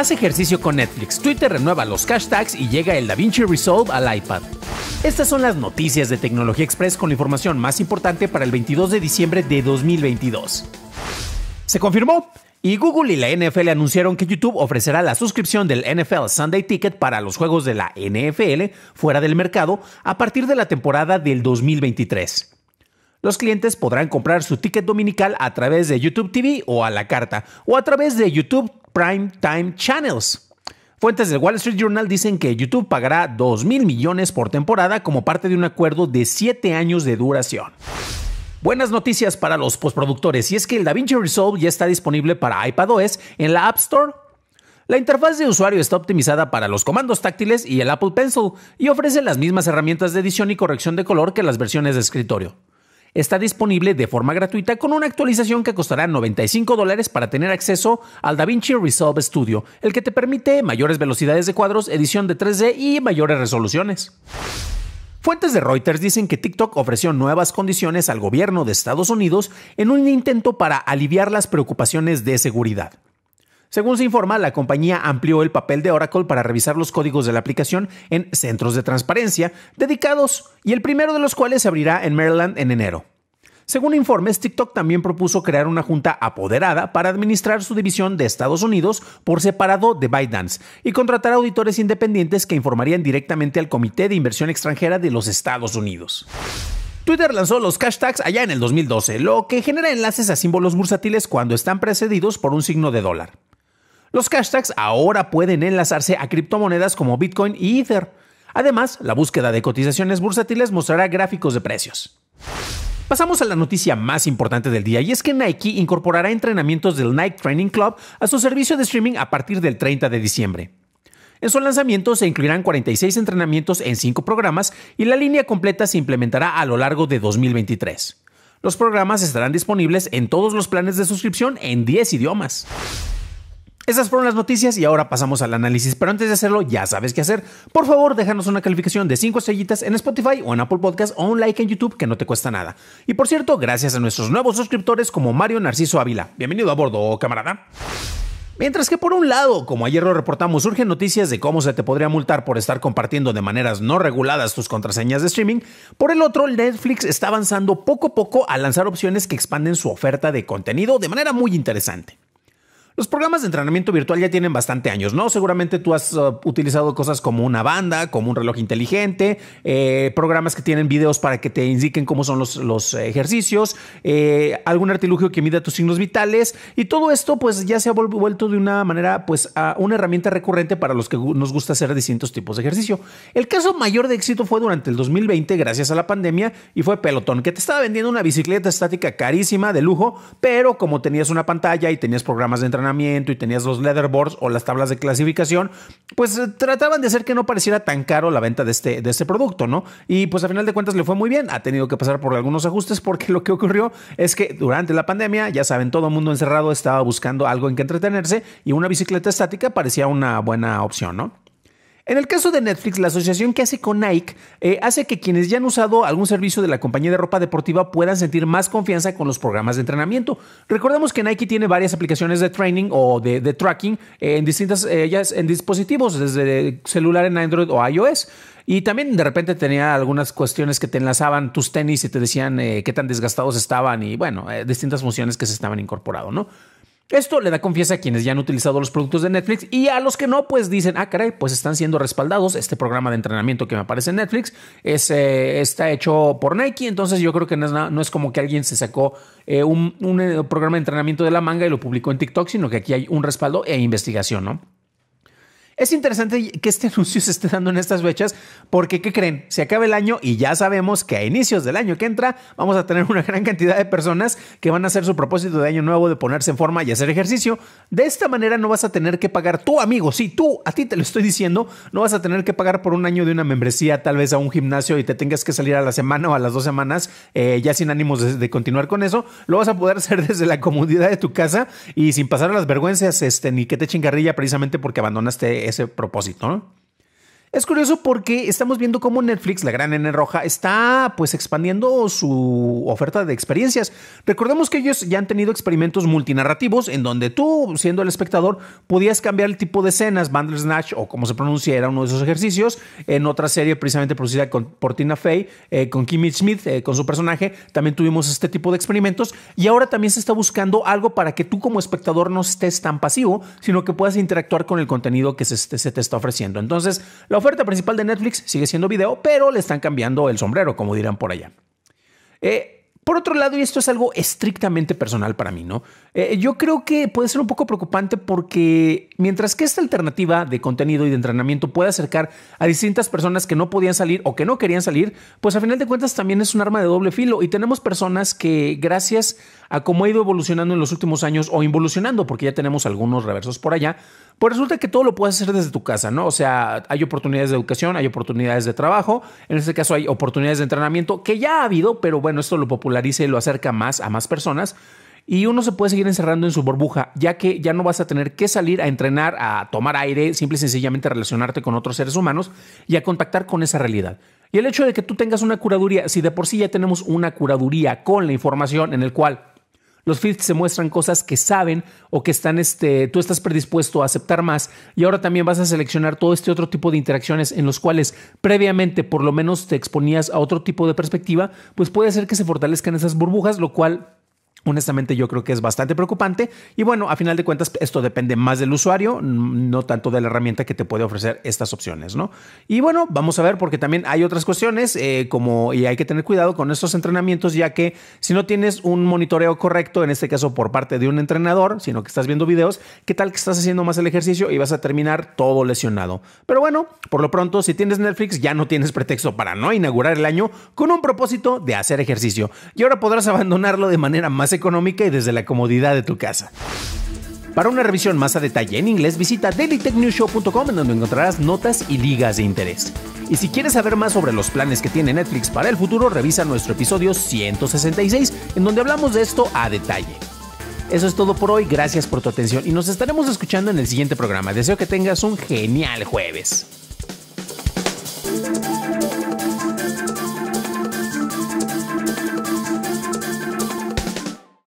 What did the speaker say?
Haz ejercicio con Netflix, Twitter renueva los hashtags y llega el DaVinci Resolve al iPad. Estas son las noticias de Tecnología Express con la información más importante para el 22 de diciembre de 2022. Se confirmó. Y Google y la NFL anunciaron que YouTube ofrecerá la suscripción del NFL Sunday Ticket para los juegos de la NFL fuera del mercado a partir de la temporada del 2023. Los clientes podrán comprar su ticket dominical a través de YouTube TV o a la carta, o a través de YouTube Prime Time Channels. Fuentes del Wall Street Journal dicen que YouTube pagará $2,000 millones por temporada como parte de un acuerdo de 7 años de duración. Buenas noticias para los postproductores y es que el DaVinci Resolve ya está disponible para iPad OS en la App Store. La interfaz de usuario está optimizada para los comandos táctiles y el Apple Pencil y ofrece las mismas herramientas de edición y corrección de color que las versiones de escritorio. Está disponible de forma gratuita con una actualización que costará 95 dólares para tener acceso al DaVinci Resolve Studio, el que te permite mayores velocidades de cuadros, edición de 3D y mayores resoluciones. Fuentes de Reuters dicen que TikTok ofreció nuevas condiciones al gobierno de Estados Unidos en un intento para aliviar las preocupaciones de seguridad. Según se informa, la compañía amplió el papel de Oracle para revisar los códigos de la aplicación en centros de transparencia dedicados y el primero de los cuales se abrirá en Maryland en enero. Según informes, TikTok también propuso crear una junta apoderada para administrar su división de Estados Unidos por separado de ByteDance y contratar auditores independientes que informarían directamente al Comité de Inversión Extranjera de los Estados Unidos. Twitter lanzó los hashtags allá en el 2012, lo que genera enlaces a símbolos bursátiles cuando están precedidos por un signo de dólar. Los hashtags ahora pueden enlazarse a criptomonedas como Bitcoin y Ether. Además, la búsqueda de cotizaciones bursátiles mostrará gráficos de precios. Pasamos a la noticia más importante del día y es que Nike incorporará entrenamientos del Nike Training Club a su servicio de streaming a partir del 30 de diciembre. En su lanzamiento se incluirán 46 entrenamientos en 5 programas y la línea completa se implementará a lo largo de 2023. Los programas estarán disponibles en todos los planes de suscripción en 10 idiomas. Esas fueron las noticias y ahora pasamos al análisis, pero antes de hacerlo ya sabes qué hacer. Por favor, déjanos una calificación de 5 estrellitas en Spotify o en Apple Podcast o un like en YouTube que no te cuesta nada. Y por cierto, gracias a nuestros nuevos suscriptores como Mario Narciso Ávila. Bienvenido a bordo, oh, camarada. Mientras que por un lado, como ayer lo reportamos, surgen noticias de cómo se te podría multar por estar compartiendo de maneras no reguladas tus contraseñas de streaming, por el otro, Netflix está avanzando poco a poco a lanzar opciones que expanden su oferta de contenido de manera muy interesante. Los programas de entrenamiento virtual ya tienen bastante años, ¿no? Seguramente tú has uh, utilizado cosas como una banda, como un reloj inteligente, eh, programas que tienen videos para que te indiquen cómo son los, los ejercicios, eh, algún artilugio que mida tus signos vitales y todo esto pues ya se ha vuelto de una manera pues a una herramienta recurrente para los que nos gusta hacer distintos tipos de ejercicio. El caso mayor de éxito fue durante el 2020 gracias a la pandemia y fue Peloton, que te estaba vendiendo una bicicleta estática carísima de lujo, pero como tenías una pantalla y tenías programas de entrenamiento, y tenías los leaderboards o las tablas de clasificación, pues eh, trataban de hacer que no pareciera tan caro la venta de este, de este producto, ¿no? Y pues a final de cuentas le fue muy bien, ha tenido que pasar por algunos ajustes porque lo que ocurrió es que durante la pandemia, ya saben, todo el mundo encerrado estaba buscando algo en que entretenerse y una bicicleta estática parecía una buena opción, ¿no? En el caso de Netflix, la asociación que hace con Nike eh, hace que quienes ya han usado algún servicio de la compañía de ropa deportiva puedan sentir más confianza con los programas de entrenamiento. Recordemos que Nike tiene varias aplicaciones de training o de, tracking eh, en distintas eh, en dispositivos, desde celular en Android o iOS. Y también de repente tenía algunas cuestiones que te enlazaban tus tenis y te decían qué tan desgastados estaban y bueno, distintas funciones que se estaban incorporando, ¿no? Esto le da confianza a quienes ya han utilizado los productos de Netflix y a los que no, pues dicen, ah, caray, pues están siendo respaldados. Este programa de entrenamiento que me aparece en Netflix es, eh, está hecho por Nike, entonces yo creo que no es, como que alguien se sacó eh, un, un eh, programa de entrenamiento de la manga y lo publicó en TikTok, sino que aquí hay un respaldo e investigación, ¿no? Es interesante que este anuncio se esté dando en estas fechas porque, ¿qué creen? Se acaba el año y ya sabemos que a inicios del año que entra vamos a tener una gran cantidad de personas que van a hacer su propósito de año nuevo de ponerse en forma y hacer ejercicio. De esta manera no vas a tener que pagar tú, amigo, sí, tú, a ti te lo estoy diciendo, no vas a tener que pagar por un año de una membresía tal vez a un gimnasio y te tengas que salir a la semana o a las dos semanas eh, ya sin ánimos de, continuar con eso. Lo vas a poder hacer desde la comodidad de tu casa y sin pasar a las vergüenzas este, ni que te chingarrilla precisamente porque abandonaste ese propósito, ¿no? Es curioso porque estamos viendo cómo Netflix, la gran N roja, está pues expandiendo su oferta de experiencias. Recordemos que ellos ya han tenido experimentos multinarrativos en donde tú, siendo el espectador, podías cambiar el tipo de escenas, Bandersnatch o como se pronuncia, era uno de esos ejercicios. En otra serie precisamente producida con, por Tina Fey, eh, con Kimmy Smith, eh, con su personaje, también tuvimos este tipo de experimentos. Y ahora también se está buscando algo para que tú como espectador no estés tan pasivo, sino que puedas interactuar con el contenido que se, se te está ofreciendo. Entonces, la la oferta principal de Netflix sigue siendo video, pero le están cambiando el sombrero, como dirán por allá. Eh, por otro lado, y esto es algo estrictamente personal para mí, ¿no? Eh, yo creo que puede ser un poco preocupante porque mientras que esta alternativa de contenido y de entrenamiento puede acercar a distintas personas que no podían salir o que no querían salir, pues a final de cuentas también es un arma de doble filo y tenemos personas que gracias a cómo ha ido evolucionando en los últimos años o involucionando, porque ya tenemos algunos reversos por allá, pues resulta que todo lo puedes hacer desde tu casa, ¿no? O sea, hay oportunidades de educación, hay oportunidades de trabajo, en este caso hay oportunidades de entrenamiento que ya ha habido, pero bueno, esto lo populariza y lo acerca más a más personas. Y uno se puede seguir encerrando en su burbuja, ya que ya no vas a tener que salir a entrenar, a tomar aire, simple y sencillamente relacionarte con otros seres humanos y a contactar con esa realidad. Y el hecho de que tú tengas una curaduría, si de por sí ya tenemos una curaduría con la información en el cual los feeds se muestran cosas que saben o que están, este, tú estás predispuesto a aceptar más. Y ahora también vas a seleccionar todo este otro tipo de interacciones en los cuales previamente por lo menos te exponías a otro tipo de perspectiva, pues puede ser que se fortalezcan esas burbujas, lo cual Honestamente yo creo que es bastante preocupante y bueno, a final de cuentas esto depende más del usuario, no tanto de la herramienta que te puede ofrecer estas opciones, ¿no? Y bueno, vamos a ver porque también hay otras cuestiones eh, como y hay que tener cuidado con estos entrenamientos ya que si no tienes un monitoreo correcto, en este caso por parte de un entrenador, sino que estás viendo videos, ¿qué tal que estás haciendo más el ejercicio y vas a terminar todo lesionado? Pero bueno, por lo pronto si tienes Netflix ya no tienes pretexto para no inaugurar el año con un propósito de hacer ejercicio y ahora podrás abandonarlo de manera más económica y desde la comodidad de tu casa. Para una revisión más a detalle en inglés, visita dailytechnewshow.com en donde encontrarás notas y ligas de interés. Y si quieres saber más sobre los planes que tiene Netflix para el futuro, revisa nuestro episodio 166 en donde hablamos de esto a detalle. Eso es todo por hoy, gracias por tu atención y nos estaremos escuchando en el siguiente programa. Deseo que tengas un genial jueves.